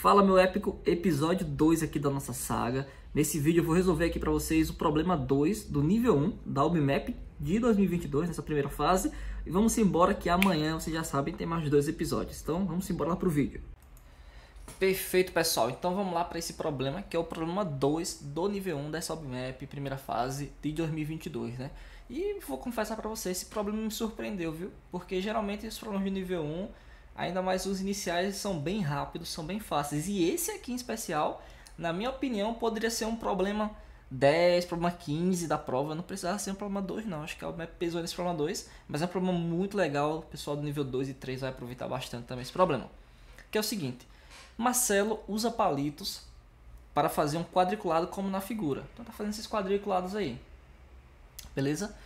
Fala meu épico, episódio 2 aqui da nossa saga. Nesse vídeo eu vou resolver aqui para vocês o problema 2 do nível 1 da UBMAP de 2022, nessa primeira fase. E vamos embora que amanhã, vocês já sabem, tem mais dois episódios. Então vamos embora lá pro vídeo. Perfeito, pessoal. Então vamos lá para esse problema, que é o problema 2 do nível 1 dessa UBMAP, primeira fase de 2022, né? E vou confessar para vocês, esse problema me surpreendeu, viu? Porque geralmente os problemas de nível 1 Ainda mais os iniciais são bem rápidos, são bem fáceis. E esse aqui em especial, na minha opinião, poderia ser um problema 10, problema 15 da prova. Não precisava ser um problema 2, não. Acho que o MEP pesou nesse problema 2. Mas é um problema muito legal. O pessoal do nível 2 e 3 vai aproveitar bastante também esse problema. Que é o seguinte: Marcelo usa palitos para fazer um quadriculado como na figura. Então tá fazendo esses quadriculados aí. Beleza?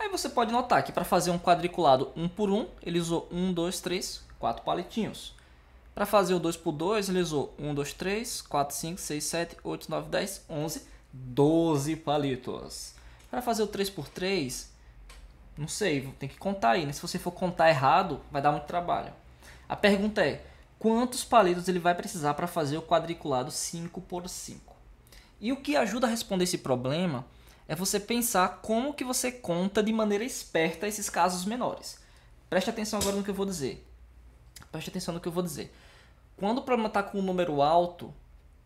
Aí você pode notar que para fazer um quadriculado um por um, ele usou um, dois, três, quatro palitinhos. Para fazer o 2 por 2, ele usou 1, 2, 3, 4, 5, 6, 7, 8, 9, 10, 11, 12 palitos. Para fazer o 3 por 3, não sei, tem que contar aí, né? Se você for contar errado, vai dar muito trabalho. A pergunta é, quantos palitos ele vai precisar para fazer o quadriculado 5 por 5? E o que ajuda a responder esse problema é você pensar como que você conta de maneira esperta esses casos menores. Preste atenção agora no que eu vou dizer preste atenção no que eu vou dizer. Quando o problema está com um número alto,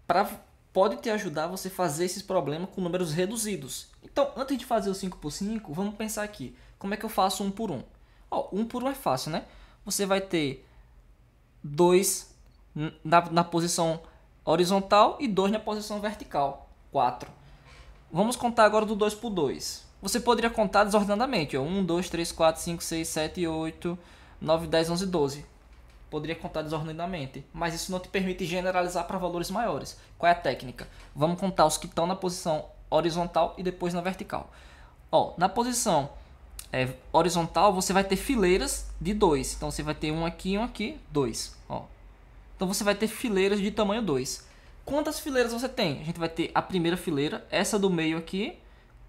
pra, pode te ajudar você fazer esses problemas com números reduzidos. Então, antes de fazer o 5 por 5, vamos pensar aqui. Como é que eu faço 1 um por 1? Um? Ó, 1 um por 1 um é fácil, né? Você vai ter 2 na, na posição horizontal e 2 na posição vertical. 4. Vamos contar agora do 2 por 2. Você poderia contar desordenadamente. 1, 2, 3, 4, 5, 6, 7, 8, 9, 10, 11, 12 poderia contar desordenadamente, mas isso não te permite generalizar para valores maiores. Qual é a técnica? Vamos contar os que estão na posição horizontal e depois na vertical. Ó, na posição é, horizontal você vai ter fileiras de dois, então você vai ter um aqui, um aqui, dois. Ó. Então você vai ter fileiras de tamanho 2. Quantas fileiras você tem? A gente vai ter a primeira fileira, essa do meio aqui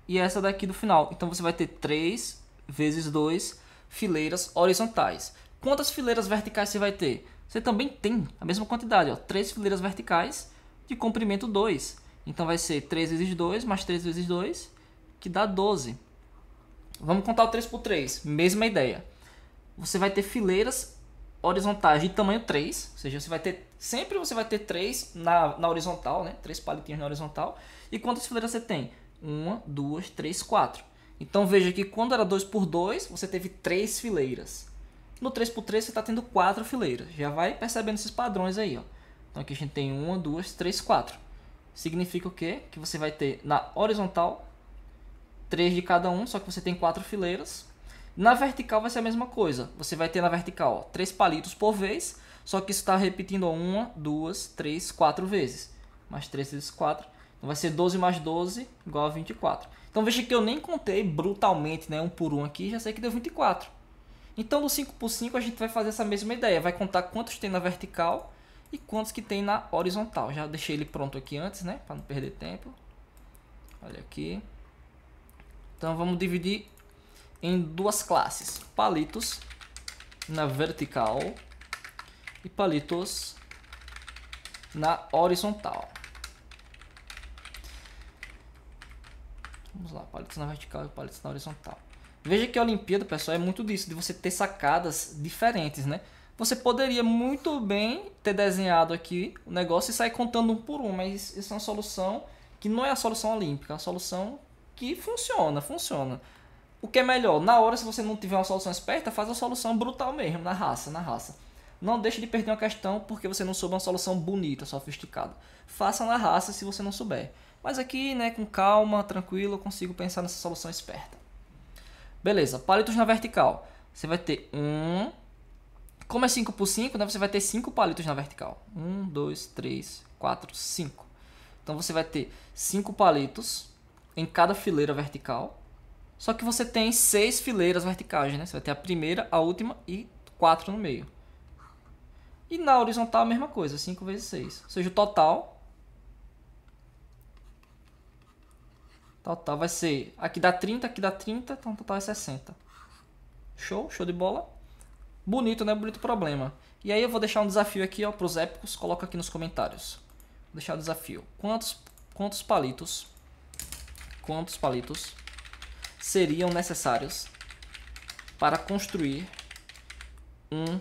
e essa daqui do final. Então você vai ter 3 vezes 2 fileiras horizontais. Quantas fileiras verticais você vai ter? Você também tem a mesma quantidade, ó, 3 fileiras verticais de comprimento 2. Então vai ser 3 vezes 2 mais 3 vezes 2, que dá 12. Vamos contar o 3 por 3, mesma ideia. Você vai ter fileiras horizontais de tamanho 3, ou seja, você vai ter sempre você vai ter 3 na, na horizontal, né? 3 palitinhos na horizontal. E quantas fileiras você tem? 1, 2, 3, 4. Então veja que quando era 2 por 2, você teve 3 fileiras. No 3x3 você está tendo quatro fileiras. Já vai percebendo esses padrões aí. Ó. Então aqui a gente tem uma, duas, três, quatro. Significa o quê? Que você vai ter na horizontal três de cada um, só que você tem quatro fileiras. Na vertical vai ser a mesma coisa. Você vai ter na vertical 3 três palitos por vez, só que isso está repetindo 1, uma, duas, três, quatro vezes. Mais três vezes quatro. Então vai ser 12 mais 12 igual a 24. Então veja que eu nem contei brutalmente né, um por um aqui, já sei que deu 24. Então no 5x5 a gente vai fazer essa mesma ideia, vai contar quantos tem na vertical e quantos que tem na horizontal. Já deixei ele pronto aqui antes, né, para não perder tempo. Olha aqui. Então vamos dividir em duas classes, palitos na vertical e palitos na horizontal. Vamos lá, palitos na vertical e palitos na horizontal. Veja que a Olimpíada, pessoal, é muito disso, de você ter sacadas diferentes, né? Você poderia muito bem ter desenhado aqui o negócio e sair contando um por um, mas isso é uma solução que não é a solução olímpica, é uma solução que funciona, funciona. O que é melhor? Na hora, se você não tiver uma solução esperta, faz a solução brutal mesmo, na raça, na raça. Não deixe de perder uma questão porque você não soube uma solução bonita, sofisticada. Faça na raça se você não souber. Mas aqui, né, com calma, tranquilo, eu consigo pensar nessa solução esperta. Beleza, palitos na vertical. Você vai ter um. Como é 5 por 5, né, você vai ter 5 palitos na vertical. 1, 2, 3, 4, 5. Então você vai ter 5 palitos em cada fileira vertical. Só que você tem 6 fileiras verticais, né? Você vai ter a primeira, a última e 4 no meio. E na horizontal a mesma coisa, 5 vezes 6. Ou seja, o total Tal, tal, vai ser. Aqui dá 30, aqui dá 30, então total é 60. Show, show de bola. Bonito, né? Bonito problema. E aí eu vou deixar um desafio aqui, ó, pros épicos. Coloca aqui nos comentários. Vou deixar o desafio. Quantos, quantos palitos? Quantos palitos seriam necessários para construir um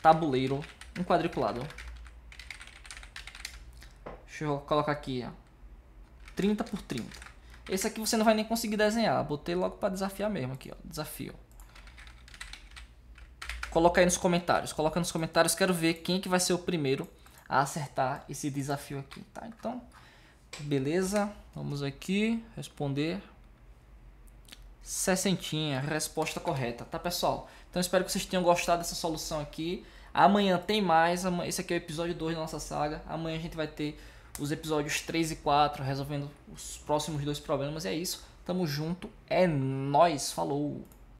tabuleiro, um quadriculado? Deixa eu colocar aqui, ó. 30 por 30. Esse aqui você não vai nem conseguir desenhar. Botei logo para desafiar mesmo aqui, ó. Desafio. Coloca aí nos comentários. Coloca nos comentários. Quero ver quem é que vai ser o primeiro a acertar esse desafio aqui, tá? Então, beleza. Vamos aqui responder. Sessentinha, resposta correta, tá pessoal? Então espero que vocês tenham gostado dessa solução aqui. Amanhã tem mais. Esse aqui é o episódio 2 da nossa saga. Amanhã a gente vai ter os episódios 3 e 4, resolvendo os próximos dois problemas. E é isso. Tamo junto. É nós. Falou.